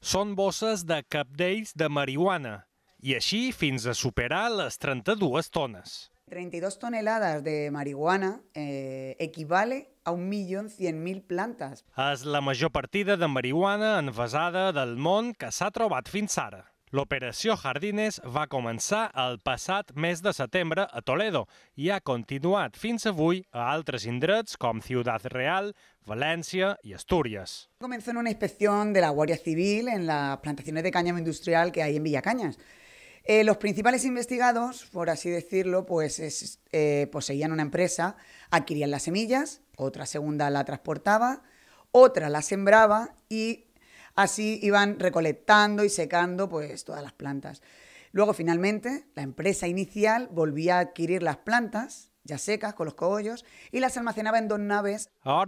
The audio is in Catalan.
són bosses de capdells de marihuana i així fins a superar les 32 tones. 32 tonelades de marihuana eh, equivale a 1.100.000 plantes. És la major partida de marihuana envasada del món que s'ha trobat fins ara. L'operació Jardines va començar el passat mes de setembre a Toledo i ha continuat fins avui a altres indrets com Ciudad Real, València i Astúries. Comenzó en una inspección de la Guardia Civil en las plantaciones de cáñamo industrial que hay en Villacañas. Eh, los principales investigados, por así decirlo, pues es, eh, poseían una empresa, adquirían las semillas, otra segunda la transportaba, otra la sembraba y Así iban recolectando y secando pues todas las plantas. Luego finalmente la empresa inicial volvía a adquirir las plantas ya secas con los cogollos y las almacenaba en dos naves. A